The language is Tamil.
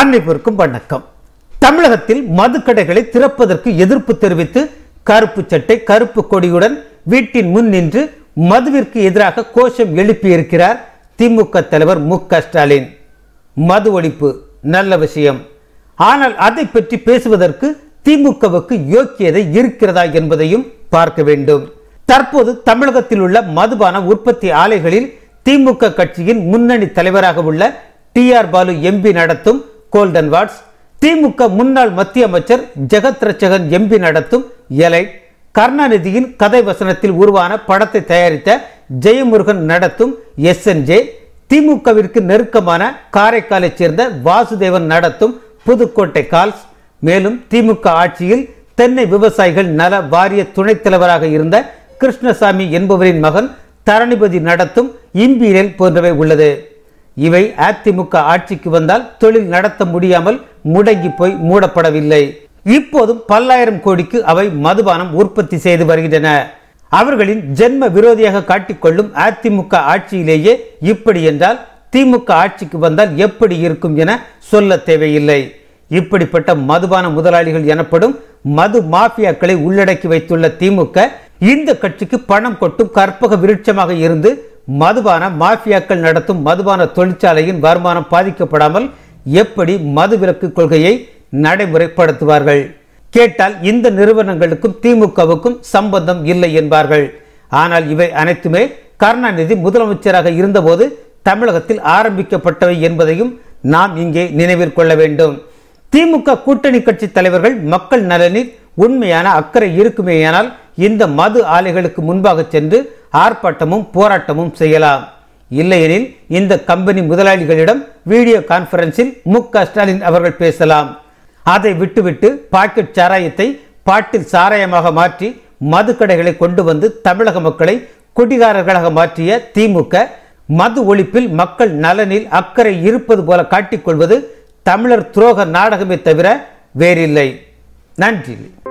அனைவருக்கும் வணக்கம் தமிழகத்தில் மதுக்கடைகளை திறப்பதற்கு எதிர்ப்பு தெரிவித்து கருப்பு சட்டை கருப்பு கொடியுடன் வீட்டின் முன் நின்று மதுவிற்கு எதிராக கோஷம் எழுப்பியிருக்கிறார் திமுக தலைவர் மு ஸ்டாலின் மது ஒழிப்பு நல்ல விஷயம் ஆனால் அதை பற்றி பேசுவதற்கு திமுகவுக்கு யோக்கியதை இருக்கிறதா என்பதையும் பார்க்க வேண்டும் தற்போது தமிழகத்தில் உள்ள மதுபான உற்பத்தி ஆலைகளில் திமுக கட்சியின் முன்னணி தலைவராக உள்ள டி ஆர் பாலு எம்பி நடத்தும் கோல்டன் வாட்ஸ் திமுக முன்னாள் மத்திய அமைச்சர் ஜெகத் எம்பி நடத்தும் எலை கருணாநிதியின் கதை வசனத்தில் உருவான படத்தை தயாரித்த ஜெயமுருகன் நடத்தும் எஸ்என்ஜே திமுகவிற்கு நெருக்கமான காரைக்காலைச் சேர்ந்த வாசுதேவன் நடத்தும் புதுக்கோட்டை கால்ஸ் மேலும் திமுக ஆட்சியில் தென்னை விவசாயிகள் நல வாரிய துணைத் தலைவராக இருந்த கிருஷ்ணசாமி என்பவரின் மகன் தரணிபதி நடத்தும் இம்பீரியல் போன்றவை உள்ளது இவை அதிமுக ஆட்சிக்கு வந்தால் தொழில் நடத்த முடியாமல் முடங்கி போய் மூடப்படவில்லை இப்போதும் பல்லாயிரம் கோடிக்கு அவை மதுபானம் உற்பத்தி செய்து வருகின்றன அவர்களின் ஜென்ம விரோதியாக காட்டிக்கொள்ளும் அதிமுக ஆட்சியிலேயே இப்படி என்றால் திமுக ஆட்சிக்கு வந்தால் எப்படி இருக்கும் என சொல்ல தேவையில்லை இப்படிப்பட்ட மதுபான முதலாளிகள் எனப்படும் மது மாஃபியாக்களை உள்ளடக்கி வைத்துள்ள திமுக இந்த கட்சிக்கு பணம் கொட்டும் கற்பக விருட்சமாக இருந்து மதுபான மாஃபியாக்கள் நடத்தும் மதுபான தொழிற்சாலையின் வருமானம் பாதிக்கப்படாமல் எப்படி மது விலக்கு கொள்கையை நடைமுறைப்படுத்துவார்கள் கேட்டால் இந்த நிறுவனங்களுக்கும் திமுகவுக்கும் சம்பந்தம் இல்லை என்பார்கள் ஆனால் இவை அனைத்துமே கருணாநிதி முதலமைச்சராக இருந்தபோது தமிழகத்தில் ஆரம்பிக்கப்பட்டவை என்பதையும் நாம் இங்கே நினைவில் கொள்ள வேண்டும் திமுக கூட்டணி கட்சி தலைவர்கள் மக்கள் நலனில் உண்மையான அக்கறை இருக்குமேயானால் இந்த மது ஆலைகளுக்கு முன்பாக சென்று ஆர்ப்பாட்டமும் போராட்டமும் செய்யலாம் இல்லையெனில் இந்த கம்பெனி முதலாளிகளிடம் வீடியோ கான்பரன்ஸில் மு ஸ்டாலின் அவர்கள் பேசலாம் அதை விட்டுவிட்டு பாக்கெட் சாராயத்தை பாட்டில் சாராயமாக மாற்றி மதுக்கடைகளை கொண்டு வந்து தமிழக மக்களை குடிகாரர்களாக மாற்றிய திமுக மது ஒழிப்பில் மக்கள் நலனில் அக்கறை இருப்பது போல காட்டிக்கொள்வது தமிழர் துரோக நாடகமே தவிர வேறில்லை நன்றி